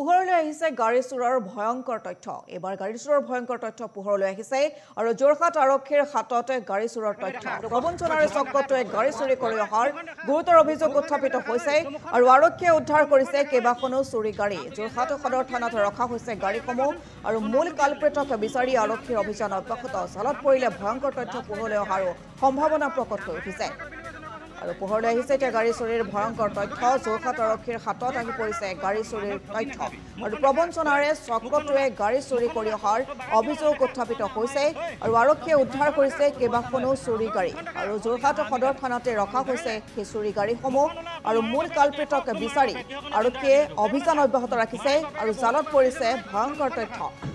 পোহৰলৈ আহিছে গাড়ী চোৰৰ ভয়ংকৰ তথ্য এবাৰ গাড়ী চোৰৰ ভয়ংকৰ তথ্য পোহৰলৈ আহিছে আৰু যোৰহাট আৰক্ষীৰ হাততে গাড়ী চোৰৰ তথ্য প্ৰবঞ্চনাৰে চক্ৰটোৱে গাড়ী চুৰি কৰি অহাৰ গুৰুতৰ অভিযোগ উত্থাপিত হৈছে আৰু আৰক্ষীয়ে উদ্ধাৰ কৰিছে কেইবাখনো চুৰি গাড়ী যোৰহাট সদৰ থানাত ৰখা হৈছে গাড়ীসমূহ আৰু মূল কালপ্ৰেতক বিচাৰি আৰক্ষীৰ অভিযান অব্যাহত চালত পৰিলে ভয়ংকৰ তথ্য পোহৰলৈ অহাৰো সম্ভাৱনা প্ৰকট হৈ উঠিছে আৰু পোহৰলৈ আহিছে এতিয়া গাড়ী চুৰিৰ ভয়ংকৰ তথ্য যোৰহাট আৰক্ষীৰ হাতত আহি পৰিছে গাড়ী চুৰিৰ তথ্য আৰু প্ৰবঞ্চনাৰে চক্ৰটোৱে গাড়ী চুৰি কৰি অহাৰ অভিযোগ উত্থাপিত হৈছে আৰু আৰক্ষীয়ে উদ্ধাৰ কৰিছে কেইবাখনো চুৰি গাড়ী আৰু যোৰহাট সদৰ থানাতে ৰখা হৈছে সেই চুৰি গাড়ীসমূহ আৰু মূল কালপ্ৰেতক বিচাৰি আৰক্ষীয়ে অভিযান অব্যাহত ৰাখিছে আৰু জালত পৰিছে ভয়ংকৰ তথ্য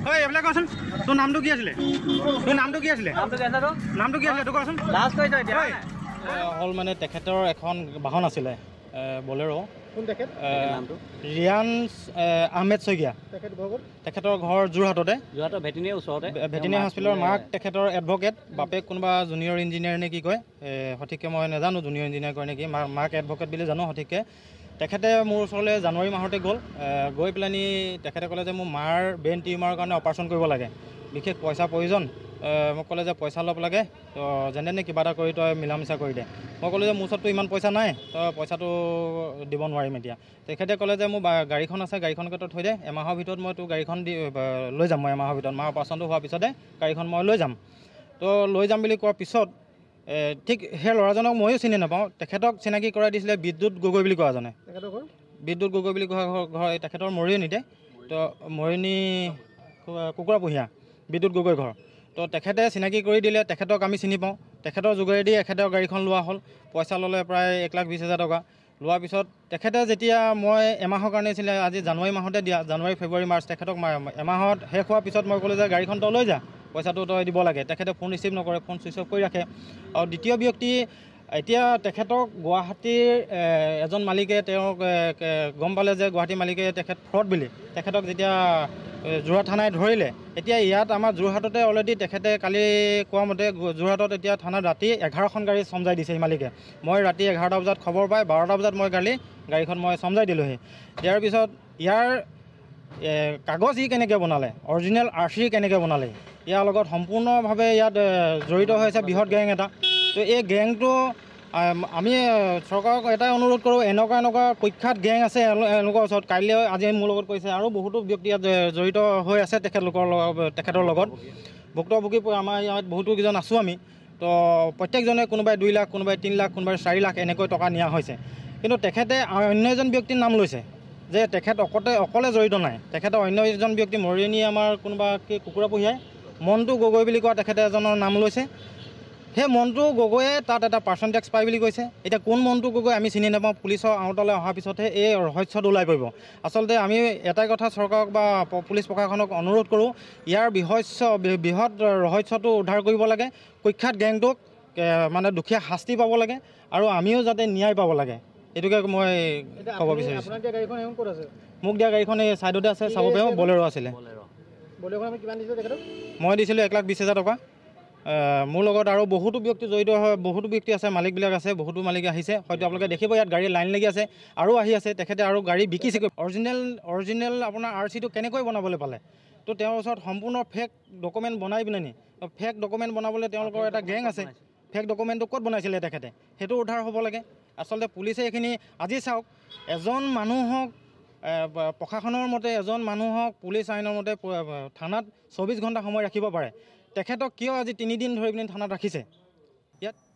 ঐ এইবিলাক কচোন তোৰ নামটো কি আছিলে তোৰ নামটো কি আছিলে নামটো কি আছিলে তোৰ কচোন লাষ্ট কৈ যায় এতিয়া হ'ল মানে তেখেতৰ এখন বাহন আছিলে বলেৰ' ৰিয়ান আহমেদ শইকীয়া তেখেতৰ ঘৰ যোৰহাটতে যোৰহাটৰ ভেটেনেৰি ওচৰতে ভেটেনেৰি হস্পিটেলৰ মাক তেখেতৰ এডভকেট বাপেক কোনোবা জুনিয়ৰ ইঞ্জিনিয়াৰ নে কি কয় সঠিককৈ মই নাজানো জুনিয়ৰ ইঞ্জিনিয়াৰ কয় নেকি মাক মাক এডভকেট বুলি জানো সঠিককৈ তেখেতে মোৰ ওচৰলৈ জানুৱাৰী মাহতে গ'ল গৈ পেলানি তেখেতে ক'লে যে মোৰ মাৰ ব্ৰেইন টিউমাৰৰ কাৰণে অপাৰেশ্যন কৰিব লাগে বিশেষ পইচা প্ৰয়োজন মোক ক'লে যে পইচা অলপ লাগে তো যেনে তেনে কিবা এটা কৰি তই মিলা মিছা কৰি দে মই ক'লোঁ যে মোৰ ওচৰততো ইমান পইচা নাই তই পইচাটো দিব নোৱাৰিম এতিয়া তেখেতে ক'লে যে মোৰ গাড়ীখন আছে গাড়ীখনকে তই থৈ দে এমাহৰ ভিতৰত মই তোৰ গাড়ীখন দি লৈ যাম মই এমাহৰ ভিতৰত মাৰ অপাৰেশ্যনটো হোৱাৰ পিছতে গাড়ীখন মই লৈ যাম তো লৈ যাম বুলি কোৱাৰ পিছত ঠিক সেই ল'ৰাজনক ময়ো চিনি নাপাওঁ তেখেতক চিনাকি কৰাই দিছিলে বিদ্যুৎ গগৈ বুলি কোৱাজনে বিদ্যুৎ গগৈ বুলি কোৱা ঘৰ তেখেতৰ মৰিয়নীতে তো মৰিয়নী কুকুৰা পুহিয়া বিদ্যুৎ গগৈ ঘৰ তো তেখেতে চিনাকি কৰি দিলে তেখেতক আমি চিনি পাওঁ তেখেতৰ যোগেদি এখেতৰ গাড়ীখন লোৱা হ'ল পইচা ল'লে প্ৰায় এক লাখ বিছ হাজাৰ টকা লোৱাৰ পিছত তেখেতে যেতিয়া মই এমাহৰ কাৰণে আছিলে আজি জানুৱাৰী মাহতে দিয়া জানুৱাৰী ফেব্ৰুৱাৰী মাৰ্চ তেখেতক এমাহত শেষ হোৱাৰ পিছত মই ক'লোঁ যে গাড়ীখন তই লৈ যা পইচাটো তই দিব লাগে তেখেতে ফোন ৰিচিভ নকৰে ফোন চুইচ অফ কৰি ৰাখে আৰু দ্বিতীয় ব্যক্তি এতিয়া তেখেতক গুৱাহাটীৰ এজন মালিকে তেওঁক গম পালে যে গুৱাহাটী মালিকে তেখেত ফ্ৰড বুলি তেখেতক যেতিয়া যোৰহাট থানাই ধৰিলে এতিয়া ইয়াত আমাৰ যোৰহাটতে অলৰেডি তেখেতে কালি কোৱা মতে যোৰহাটত এতিয়া থানাত ৰাতি এঘাৰখন গাড়ী চমজাই দিছে সেই মালিকে মই ৰাতি এঘাৰটা বজাত খবৰ পাই বাৰটা বজাত মই কালি গাড়ীখন মই চমজাই দিলোঁহি ইয়াৰ পিছত ইয়াৰ কাগজ ই কেনেকৈ বনালে অৰিজিনেল আৰ চি কেনেকৈ বনালে ইয়াৰ লগত সম্পূৰ্ণভাৱে ইয়াত জড়িত হৈ আছে বৃহৎ গেং এটা তো এই গেংটো আমি চৰকাৰক এটাই অনুৰোধ কৰোঁ এনেকুৱা এনেকুৱা প্ৰখ্যাত গেং আছে এওঁলোকৰ ওচৰত কাইলৈ আজি মোৰ লগত কৈছে আৰু বহুতো ব্যক্তি ইয়াত জড়িত হৈ আছে তেখেতলোকৰ লগত তেখেতৰ লগত ভুক্তভোগী আমাৰ ইয়াত বহুতো কেইজন আছোঁ আমি তো প্ৰত্যেকজনে কোনোবাই দুই লাখ কোনোবাই তিনি লাখ কোনোবাই চাৰি লাখ এনেকৈ টকা নিয়া হৈছে কিন্তু তেখেতে অন্য এজন ব্যক্তিৰ নাম লৈছে যে তেখেত অকতে অকলে জড়িত নাই তেখেতৰ অন্য এজন ব্যক্তি মৰিয়নি আমাৰ কোনোবা কি কুকুৰা পুহিয়াই মন্টু গগৈ বুলি কোৱা তেখেতে এজনৰ নাম লৈছে সেই মন্টু গগৈয়ে তাত এটা পাৰ্চন টেক্স পায় বুলি কৈছে এতিয়া কোন মন্টু গগৈ আমি চিনি নাপাওঁ পুলিচৰ আওতালৈ অহাৰ পিছতহে এই ৰহস্যটো ওলাই পৰিব আচলতে আমি এটাই কথা চৰকাৰক বা পুলিচ প্ৰশাসনক অনুৰোধ কৰোঁ ইয়াৰ বৃহস্য বৃহৎ ৰহস্যটো উদ্ধাৰ কৰিব লাগে কুখ্যাত গেংটোক মানে দুখীয়া শাস্তি পাব লাগে আৰু আমিও যাতে ন্যায় পাব লাগে এইটোকে মই ক'ব বিচাৰিছোঁ মোক দিয়া গাড়ীখন এই ছাইডতে আছে চাব পাৰিম বলেৰ' আছিলে মই দিছিলোঁ এক লাখ বিছ হাজাৰ টকা মোৰ লগত আৰু বহুতো ব্যক্তি জড়িত হয় বহুতো ব্যক্তি আছে মালিকবিলাক আছে বহুতো মালিক আহিছে হয়তো আপোনালোকে দেখিব ইয়াত গাড়ী লাইন লাগি আছে আৰু আহি আছে তেখেতে আৰু গাড়ী বিকিছে অৰিজিনেল অৰিজিনেল আপোনাৰ আৰ চিটো কেনেকৈ বনাবলৈ পালে তো তেওঁৰ ওচৰত সম্পূৰ্ণ ফেক ডকুমেণ্ট বনাই পিনে ফেক ডকুমেণ্ট বনাবলৈ তেওঁলোকৰ এটা গেং আছে ফেক ডকুমেণ্টটো ক'ত বনাইছিলে তেখেতে সেইটো উদ্ধাৰ হ'ব লাগে আচলতে পুলিচে এইখিনি আজি চাওক এজন মানুহক প্ৰশাসনৰ মতে এজন মানুহক পুলিচ আইনৰ মতে থানাত চৌবিছ ঘণ্টা সময় ৰাখিব পাৰে তেখেতক কিয় আজি তিনিদিন ধৰি পিনি থানাত ৰাখিছে ইয়াত